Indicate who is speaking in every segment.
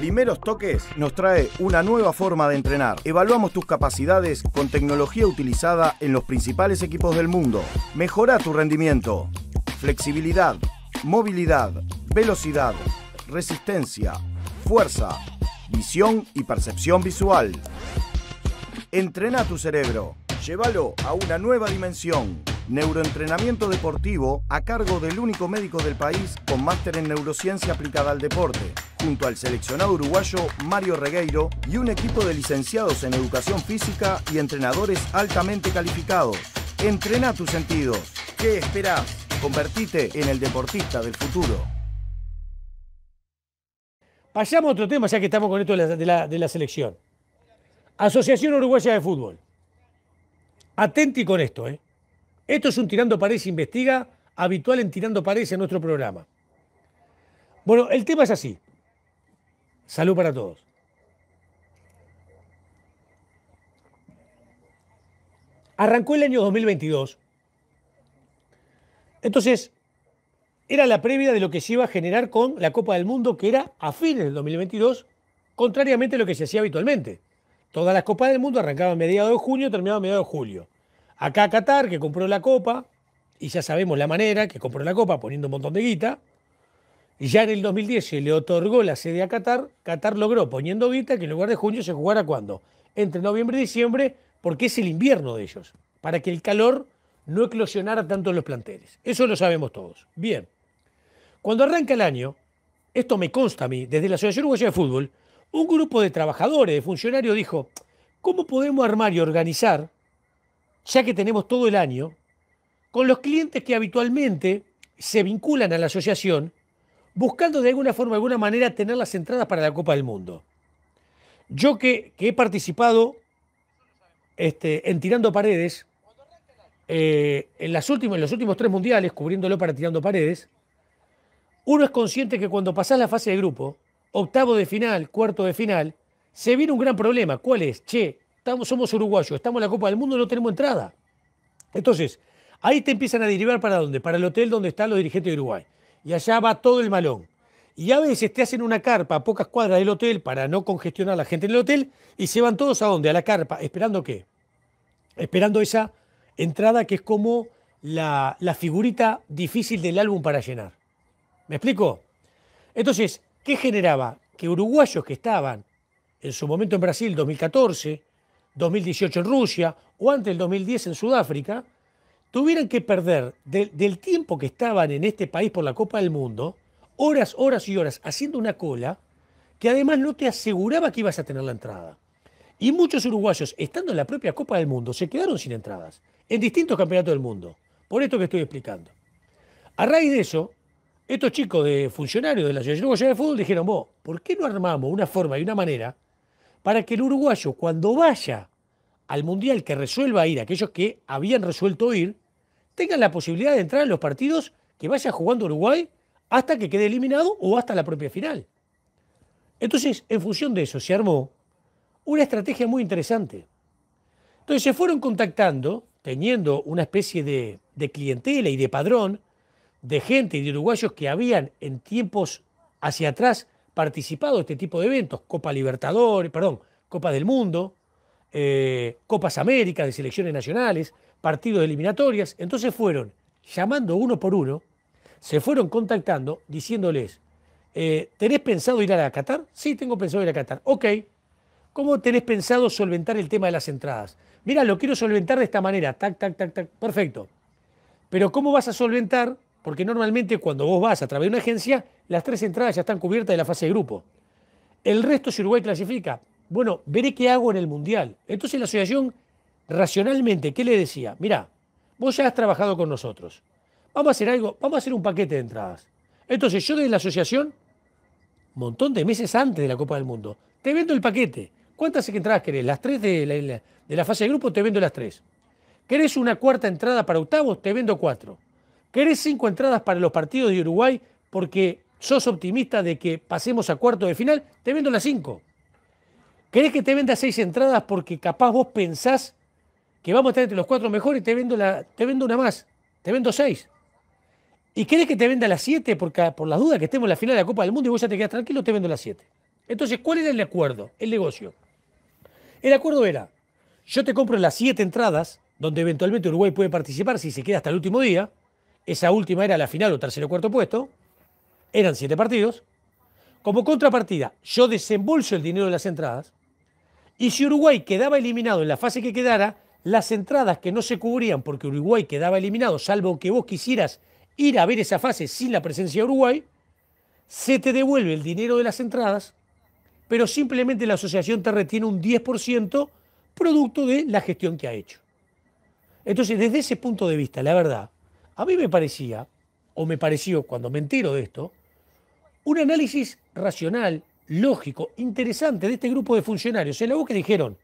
Speaker 1: Primeros Toques nos trae una nueva forma de entrenar. Evaluamos tus capacidades con tecnología utilizada en los principales equipos del mundo. Mejora tu rendimiento, flexibilidad, movilidad, velocidad, resistencia, fuerza, visión y percepción visual. Entrena tu cerebro. Llévalo a una nueva dimensión. Neuroentrenamiento deportivo a cargo del único médico del país con máster en neurociencia aplicada al deporte, junto al seleccionado uruguayo Mario Regueiro y un equipo de licenciados en educación física y entrenadores altamente calificados. Entrena tus sentidos. ¿Qué esperas Convertite en el deportista del futuro. Pasamos a otro tema, ya que estamos con esto de la, selección. Asociación Uruguaya de Fútbol. Atenti con esto, ¿eh? Esto es un Tirando Paredes Investiga, habitual en Tirando Paredes en nuestro programa. Bueno, el tema es así. Salud para todos. Arrancó el año 2022. Entonces, era la previa de lo que se iba a generar con la Copa del Mundo, que era a fines del 2022, contrariamente a lo que se hacía habitualmente. Todas las Copas del Mundo arrancaban a mediados de junio, y terminaban a mediados de julio. Acá Qatar, que compró la copa, y ya sabemos la manera, que compró la copa poniendo un montón de guita, y ya en el 2010 se le otorgó la sede a Qatar, Qatar logró poniendo guita que en lugar de junio se jugara cuando? Entre noviembre y diciembre, porque es el invierno de ellos, para que el calor no eclosionara tanto en los planteles. Eso lo sabemos todos. Bien. Cuando arranca el año, esto me consta a mí, desde la Asociación Uruguaya de Fútbol, un grupo de trabajadores, de funcionarios, dijo, ¿cómo podemos armar y organizar ya que tenemos todo el año, con los clientes que habitualmente se vinculan a la asociación buscando de alguna forma, de alguna manera, tener las entradas para la Copa del Mundo. Yo que, he participado este, en Tirando Paredes, eh, en, las últimas, en los últimos tres mundiales, cubriéndolo para Tirando Paredes, uno es consciente que cuando pasás la fase de grupo, octavo de final, cuarto de final, se viene un gran problema. ¿Cuál es? Che, somos uruguayos, estamos en la Copa del Mundo y no tenemos entrada. Entonces, ahí te empiezan a derivar para dónde, para el hotel donde están los dirigentes de Uruguay. Y allá va todo el malón. Y a veces te hacen una carpa a pocas cuadras del hotel para no congestionar a la gente en el hotel y se van todos a dónde, a la carpa, esperando qué? Esperando esa entrada que es como la, la figurita difícil del álbum para llenar. ¿Me explico? Entonces, ¿qué generaba? Que uruguayos que estaban en su momento en Brasil 2014, 2018 en Rusia o antes del 2010 en Sudáfrica, tuvieran que perder del tiempo que estaban en este país por la Copa del Mundo, horas, horas y horas haciendo una cola que además no te aseguraba que ibas a tener la entrada. Y muchos uruguayos, estando en la propia Copa del Mundo, se quedaron sin entradas en distintos campeonatos del mundo. Por esto que estoy explicando. A raíz de eso, estos chicos de funcionarios de la Asociación de Fútbol dijeron, vos, ¿por qué no armamos una forma y una manera para que el uruguayo cuando vaya al Mundial que resuelva ir, aquellos que habían resuelto ir, tengan la posibilidad de entrar en los partidos que vaya jugando Uruguay hasta que quede eliminado o hasta la propia final. Entonces, en función de eso, se armó una estrategia muy interesante. Entonces, se fueron contactando, teniendo una especie de, clientela y de padrón de gente y de uruguayos que habían en tiempos hacia atrás participado de este tipo de eventos, Copa Libertadores, perdón, Copa del Mundo, eh, Copas Américas de selecciones nacionales, partidos de eliminatorias. Entonces fueron llamando uno por uno, se fueron contactando diciéndoles, eh, ¿tenés pensado ir a Qatar? Sí, tengo pensado ir a Qatar. Ok, ¿cómo tenés pensado solventar el tema de las entradas? Mira, lo quiero solventar de esta manera, tac, tac, tac, tac, perfecto. Pero ¿cómo vas a solventar porque normalmente cuando vos vas a través de una agencia, las tres entradas ya están cubiertas de la fase de grupo. El resto, si Uruguay clasifica, bueno, veré qué hago en el Mundial. Entonces la asociación, racionalmente, ¿qué le decía? Mirá, vos ya has trabajado con nosotros. Vamos a hacer algo, vamos a hacer un paquete de entradas. Entonces yo desde la asociación, montón de meses antes de la Copa del Mundo, te vendo el paquete. ¿Cuántas entradas querés? Las tres de la, de la fase de grupo, te vendo las tres. ¿Querés una cuarta entrada para octavos? Te vendo cuatro. ¿Querés cinco entradas para los partidos de Uruguay porque sos optimista de que pasemos a cuarto de final? Te vendo las cinco. ¿Querés que te venda seis entradas porque capaz vos pensás que vamos a estar entre los cuatro mejores y te vendo, la, te vendo una más? Te vendo seis. ¿Y querés que te venda las siete porque, por las dudas que estemos en la final de la Copa del Mundo y vos ya te quedas tranquilo? Te vendo las siete. Entonces, ¿cuál era el acuerdo? El negocio. El acuerdo era, yo te compro las siete entradas donde eventualmente Uruguay puede participar si se queda hasta el último día esa última era la final o tercero o cuarto puesto. Eran siete partidos. Como contrapartida, yo desembolso el dinero de las entradas. Y si Uruguay quedaba eliminado en la fase que quedara, las entradas que no se cubrían porque Uruguay quedaba eliminado, salvo que vos quisieras ir a ver esa fase sin la presencia de Uruguay, se te devuelve el dinero de las entradas, pero simplemente la asociación te retiene un 10% producto de la gestión que ha hecho. Entonces, desde ese punto de vista, la verdad, a mí me parecía, o me pareció cuando me entero de esto, un análisis racional, lógico, interesante de este grupo de funcionarios. En la que dijeron,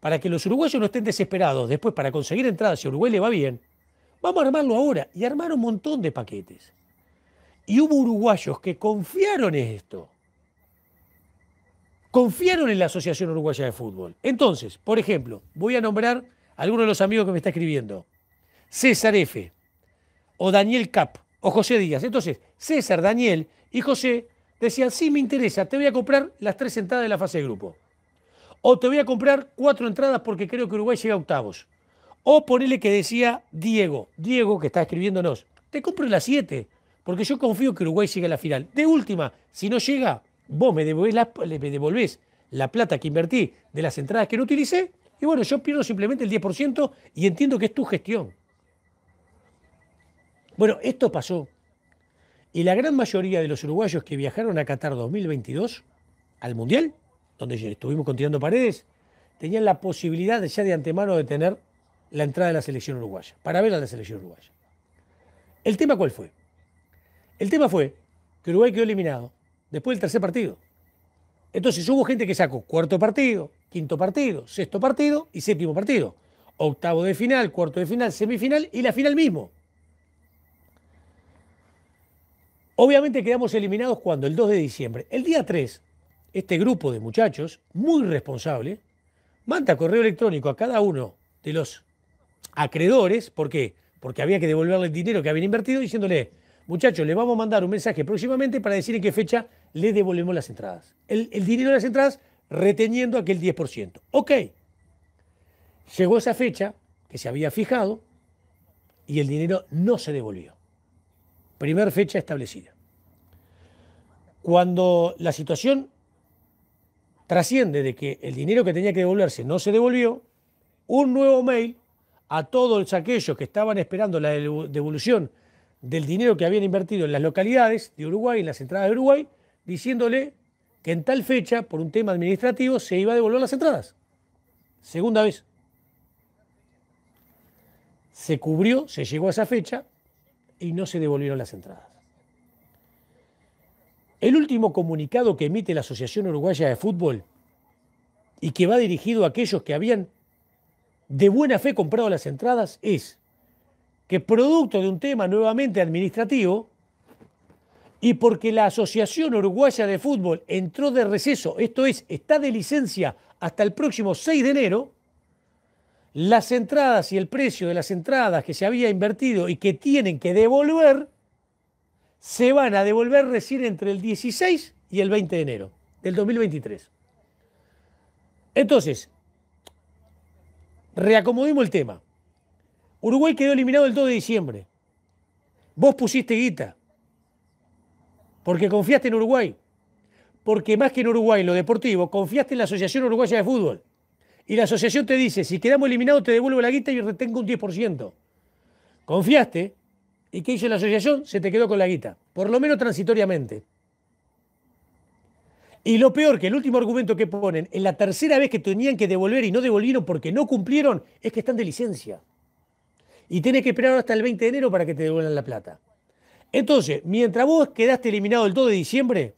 Speaker 1: para que los uruguayos no estén desesperados después para conseguir entradas si a Uruguay le va bien, vamos a armarlo ahora. Y armar un montón de paquetes. Y hubo uruguayos que confiaron en esto. Confiaron en la Asociación Uruguaya de Fútbol. Entonces, por ejemplo, voy a nombrar a alguno de los amigos que me está escribiendo. César F o Daniel Cap o José Díaz. Entonces, César, Daniel y José decían, sí, me interesa, te voy a comprar las tres entradas de la fase de grupo. O te voy a comprar cuatro entradas porque creo que Uruguay llega a octavos. O ponele que decía Diego, Diego que está escribiéndonos, te compro las siete, porque yo confío que Uruguay llegue a la final. De última, si no llega, vos me devolvés la, me devolvés la plata que invertí de las entradas que no utilicé, y bueno, yo pierdo simplemente el 10% y entiendo que es tu gestión. Bueno, esto pasó. Y la gran mayoría de los uruguayos que viajaron a Qatar 2022, al Mundial, donde estuvimos continuando paredes, tenían la posibilidad ya de antemano de tener la entrada de la selección uruguaya, para ver a la selección uruguaya. ¿El tema cuál fue? El tema fue que Uruguay quedó eliminado después del tercer partido. Entonces hubo gente que sacó cuarto partido, quinto partido, sexto partido y séptimo partido. Octavo de final, cuarto de final, semifinal y la final mismo. Obviamente quedamos eliminados cuando el 2 de diciembre, el día 3, este grupo de muchachos, muy responsable, manda correo electrónico a cada uno de los acreedores, ¿por qué? Porque había que devolverle el dinero que habían invertido, diciéndole, muchachos, le vamos a mandar un mensaje próximamente para decir en qué fecha le devolvemos las entradas. El, el dinero de las entradas reteniendo aquel 10%. Ok, llegó esa fecha que se había fijado y el dinero no se devolvió. Primer fecha establecida. Cuando la situación trasciende de que el dinero que tenía que devolverse no se devolvió, un nuevo mail a todos aquellos que estaban esperando la devolución del dinero que habían invertido en las localidades de Uruguay, en las entradas de Uruguay, diciéndole que en tal fecha, por un tema administrativo, se iba a devolver las entradas. Segunda vez. Se cubrió, se llegó a esa fecha, y no se devolvieron las entradas. El último comunicado que emite la Asociación Uruguaya de Fútbol y que va dirigido a aquellos que habían de buena fe comprado las entradas es que producto de un tema nuevamente administrativo y porque la Asociación Uruguaya de Fútbol entró de receso, esto es, está de licencia hasta el próximo 6 de enero, las entradas y el precio de las entradas que se había invertido y que tienen que devolver, se van a devolver recién entre el 16 y el 20 de enero del 2023. Entonces, reacomodemos el tema. Uruguay quedó eliminado el 2 de diciembre. Vos pusiste guita. Porque confiaste en Uruguay. Porque más que en Uruguay, en lo deportivo, confiaste en la Asociación Uruguaya de Fútbol. Y la asociación te dice, si quedamos eliminados te devuelvo la guita y retengo un 10%. Confiaste. ¿Y qué hizo la asociación? Se te quedó con la guita, por lo menos transitoriamente. Y lo peor, que el último argumento que ponen, en la tercera vez que tenían que devolver y no devolvieron porque no cumplieron, es que están de licencia. Y tenés que esperar hasta el 20 de enero para que te devuelvan la plata. Entonces, mientras vos quedaste eliminado el 2 de diciembre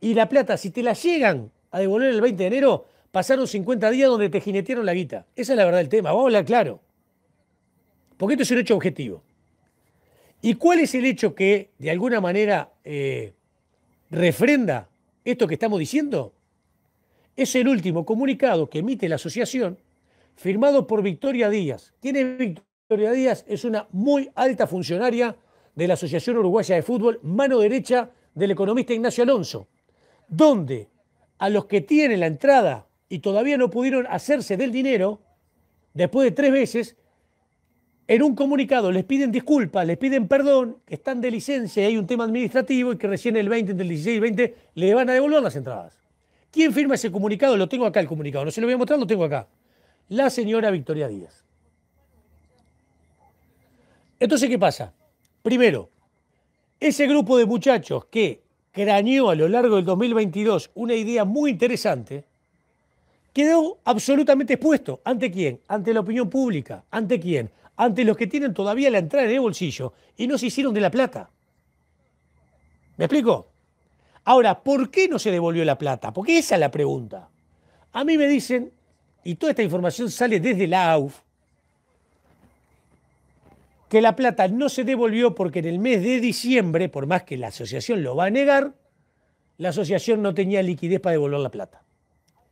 Speaker 1: y la plata, si te la llegan a devolver el 20 de enero, pasaron 50 días donde te jinetearon la guita. Esa es la verdad del tema, vamos a hablar claro. Porque esto es un hecho objetivo. ¿Y cuál es el hecho que de alguna manera eh, refrenda esto que estamos diciendo? Es el último comunicado que emite la asociación firmado por Victoria Díaz. ¿Quién es Victoria Díaz? Es una muy alta funcionaria de la Asociación Uruguaya de Fútbol, mano derecha del economista Ignacio Alonso, donde a los que tienen la entrada y todavía no pudieron hacerse del dinero, después de tres veces, en un comunicado les piden disculpas, les piden perdón, que están de licencia y hay un tema administrativo y que recién el 20, entre el 16 y el 20, le van a devolver las entradas. ¿Quién firma ese comunicado? Lo tengo acá el comunicado, no se lo voy a mostrar, lo tengo acá. La señora Victoria Díaz. Entonces, ¿qué pasa? Primero, ese grupo de muchachos que craneó a lo largo del 2022 una idea muy interesante, quedó absolutamente expuesto. ¿Ante quién? Ante la opinión pública. ¿Ante quién? Ante los que tienen todavía la entrada en el bolsillo y no se hicieron de la plata. ¿Me explico? Ahora, ¿por qué no se devolvió la plata? Porque esa es la pregunta. A mí me dicen, y toda esta información sale desde la AUF, que la plata no se devolvió porque en el mes de diciembre, por más que la asociación lo va a negar, la asociación no tenía liquidez para devolver la plata.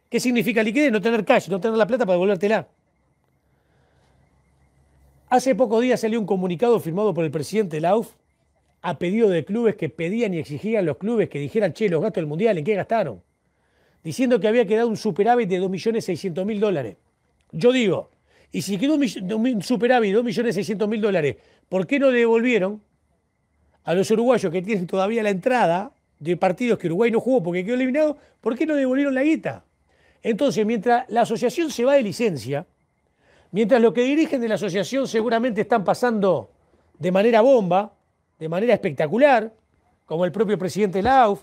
Speaker 1: ¿Qué significa liquidez? No tener cash, no tener la plata para devolvértela. Hace pocos días salió un comunicado firmado por el presidente Lauf a pedido de clubes que pedían y exigían los clubes que dijeran, che, los gastos del Mundial, ¿en qué gastaron? Diciendo que había quedado un superávit de 2.600.000 dólares. Yo digo, y si quedó un superávit de 2.600.000 dólares, ¿por qué no devolvieron a los uruguayos que tienen todavía la entrada de partidos que Uruguay no jugó porque quedó eliminado? ¿Por qué no devolvieron la guita? Entonces, mientras la asociación se va de licencia, mientras los que dirigen de la asociación seguramente están pasando de manera bomba, de manera espectacular, como el propio presidente Lauf,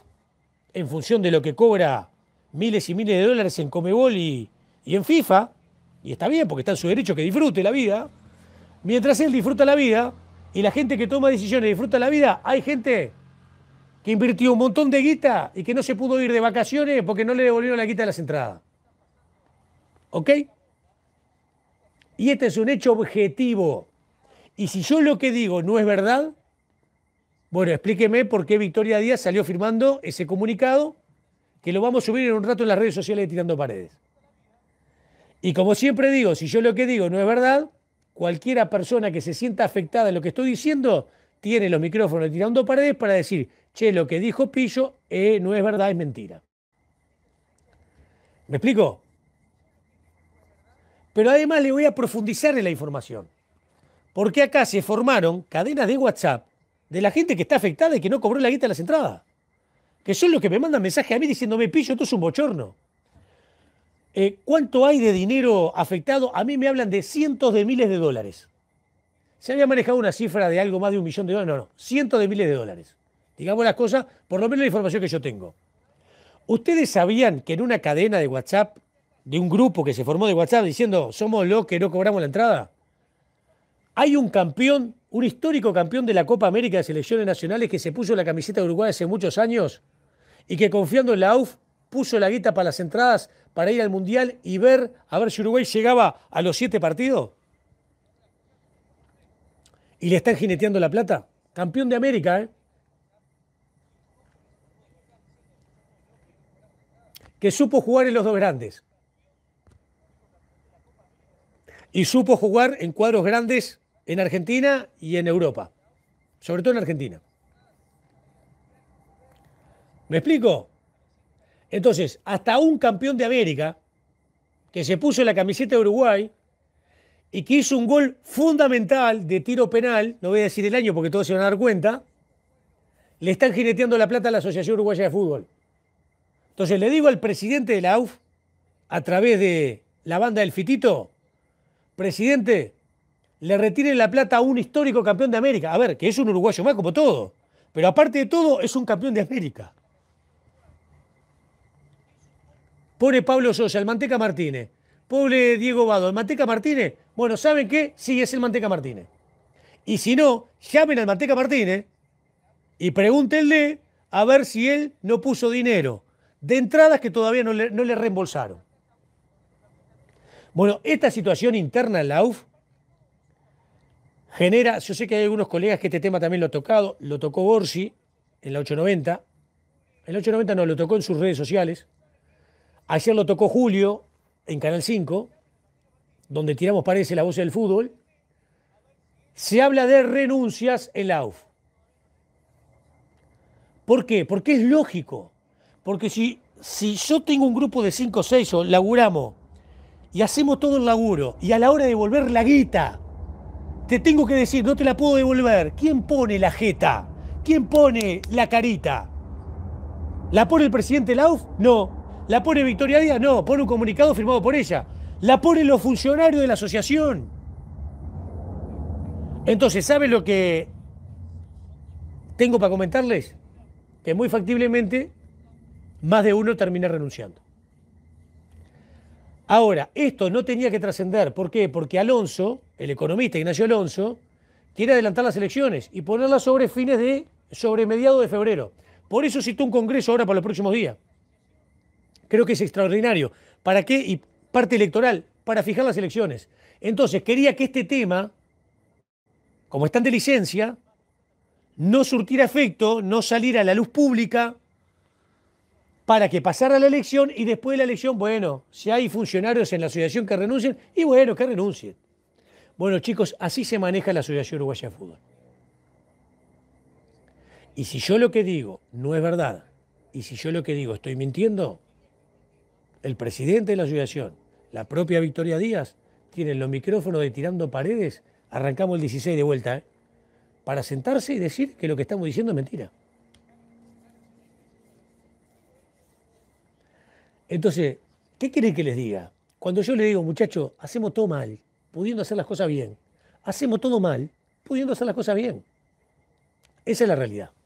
Speaker 1: en función de lo que cobra miles y miles de dólares en Comebol y, y en FIFA, y está bien porque está en su derecho que disfrute la vida, mientras él disfruta la vida y la gente que toma decisiones disfruta la vida, hay gente que invirtió un montón de guita y que no se pudo ir de vacaciones porque no le devolvieron la guita de las entradas. ¿Ok? Y este es un hecho objetivo. Y si yo lo que digo no es verdad, bueno, explíqueme por qué Victoria Díaz salió firmando ese comunicado, que lo vamos a subir en un rato en las redes sociales de Tirando Paredes. Y como siempre digo, si yo lo que digo no es verdad, cualquiera persona que se sienta afectada a lo que estoy diciendo, tiene los micrófonos de Tirando Paredes para decir, che, lo que dijo Pillo eh, no es verdad, es mentira. ¿Me explico? Pero además le voy a profundizar en la información. Porque acá se formaron cadenas de WhatsApp de la gente que está afectada y que no cobró la guita de las entradas. Que son los que me mandan mensajes a mí diciéndome, pillo, esto es un bochorno. Eh, ¿Cuánto hay de dinero afectado? A mí me hablan de cientos de miles de dólares. Se había manejado una cifra de algo más de un millón de dólares. No, no, cientos de miles de dólares. Digamos las cosas, por lo menos la información que yo tengo. ¿Ustedes sabían que en una cadena de WhatsApp de un grupo que se formó de WhatsApp diciendo somos los que no cobramos la entrada? Hay un campeón, un histórico campeón de la Copa América de Selecciones Nacionales que se puso la camiseta de Uruguay hace muchos años y que confiando en la Uf puso la guita para las entradas para ir al Mundial y ver a ver si Uruguay llegaba a los siete partidos. Y le están jineteando la plata. Campeón de América, ¿eh? Que supo jugar en los dos grandes y supo jugar en cuadros grandes en Argentina y en Europa, sobre todo en Argentina. ¿Me explico? Entonces, hasta un campeón de América que se puso la camiseta de Uruguay y que hizo un gol fundamental de tiro penal, no voy a decir el año porque todos se van a dar cuenta, le están jineteando la plata a la Asociación Uruguaya de Fútbol. Entonces le digo al presidente de la AUF, a través de la banda del Fitito, presidente, le retiren la plata a un histórico campeón de América. A ver, que es un uruguayo más como todo. Pero aparte de todo, es un campeón de América. Pone Pablo Sosa, el Manteca Martínez. Pobre Diego Vado, el Manteca Martínez. Bueno, ¿saben qué? Sí, es el Manteca Martínez. Y si no, llamen al Manteca Martínez y pregúntenle a ver si él no puso dinero de entradas que todavía no le, no le reembolsaron. Bueno, esta situación interna en la UF genera, yo sé que hay algunos colegas que este tema también lo ha tocado, lo tocó Borsi en la 890, en la 890 no, lo tocó en sus redes sociales, ayer lo tocó Julio en Canal 5, donde tiramos parece la voz del fútbol, se habla de renuncias en la UF. ¿Por qué? Porque es lógico. Porque si, si yo tengo un grupo de 5 o 6 o laburamos y hacemos todo el laburo y a la hora de devolver la guita, te tengo que decir, no te la puedo devolver. ¿Quién pone la jeta? ¿Quién pone la carita? ¿La pone el presidente Lauf? No. ¿La pone Victoria Díaz? No. Pone un comunicado firmado por ella. La pone los funcionarios de la asociación. Entonces, ¿sabes lo que tengo para comentarles? Que muy factiblemente más de uno termina renunciando. Ahora, esto no tenía que trascender. ¿Por qué? Porque Alonso, el economista Ignacio Alonso, quiere adelantar las elecciones y ponerlas sobre fines de, sobre mediados de febrero. Por eso citó un congreso ahora para los próximos días. Creo que es extraordinario. ¿Para qué? Y parte electoral, para fijar las elecciones. Entonces, quería que este tema, como están de licencia, no surtiera efecto, no saliera a la luz pública, para que pasara la elección y después de la elección, bueno, si hay funcionarios en la asociación que renuncien, y bueno, que renuncien. Bueno, chicos, así se maneja la Asociación Uruguaya de Fútbol. Y si yo lo que digo no es verdad, y si yo lo que digo estoy mintiendo, el presidente de la asociación, la propia Victoria Díaz, tiene los micrófonos de tirando paredes, arrancamos el 16 de vuelta, ¿eh? para sentarse y decir que lo que estamos diciendo es mentira. Entonces, ¿qué quieren que les diga? Cuando yo le digo, muchachos, hacemos todo mal, pudiendo hacer las cosas bien. Hacemos todo mal, pudiendo hacer las cosas bien. Esa es la realidad.